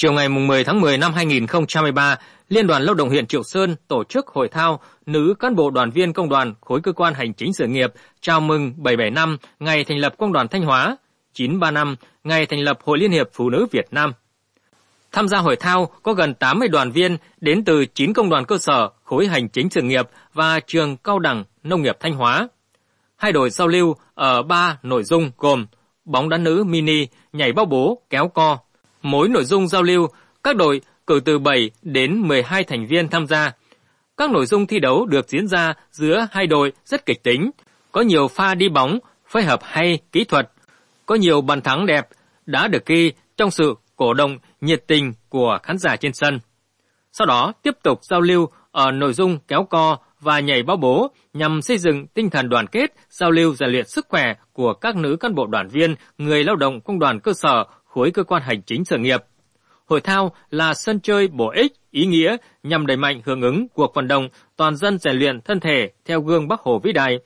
Chiều ngày 10 tháng 10 năm 2013, Liên đoàn Lao động huyện Triệu Sơn tổ chức hội thao nữ cán bộ đoàn viên công đoàn khối cơ quan hành chính sự nghiệp chào mừng 77 năm ngày thành lập Công đoàn Thanh Hóa, 93 năm ngày thành lập Hội Liên hiệp Phụ nữ Việt Nam. Tham gia hội thao có gần 80 đoàn viên đến từ 9 công đoàn cơ sở, khối hành chính sự nghiệp và trường cao đẳng nông nghiệp Thanh Hóa. Hai đội giao lưu ở ba nội dung gồm bóng đá nữ mini, nhảy bao bố, kéo co, Mỗi nội dung giao lưu, các đội cử từ 7 đến 12 thành viên tham gia. Các nội dung thi đấu được diễn ra giữa hai đội rất kịch tính, có nhiều pha đi bóng, phối hợp hay kỹ thuật, có nhiều bàn thắng đẹp đã được ghi trong sự cổ động nhiệt tình của khán giả trên sân. Sau đó tiếp tục giao lưu ở nội dung kéo co và nhảy bao bố nhằm xây dựng tinh thần đoàn kết, giao lưu rèn luyện sức khỏe của các nữ cán bộ đoàn viên, người lao động công đoàn cơ sở khối cơ quan hành chính sở nghiệp. Hội thao là sân chơi bổ ích, ý nghĩa nhằm đẩy mạnh hưởng ứng cuộc vận động toàn dân rèn luyện thân thể theo gương Bắc Hồ vĩ đại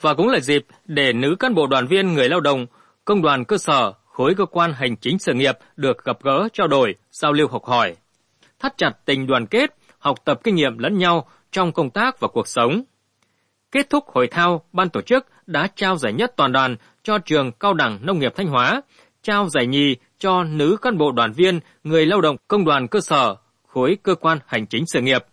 và cũng là dịp để nữ cán bộ đoàn viên người lao động, công đoàn cơ sở, khối cơ quan hành chính sự nghiệp được gặp gỡ, trao đổi, giao lưu học hỏi, thắt chặt tình đoàn kết, học tập kinh nghiệm lẫn nhau trong công tác và cuộc sống. Kết thúc hội thao, ban tổ chức đã trao giải nhất toàn đoàn cho trường Cao đẳng Nông nghiệp Thanh Hóa, trao giải nhì cho nữ cán bộ đoàn viên, người lao động công đoàn cơ sở, khối cơ quan hành chính sự nghiệp.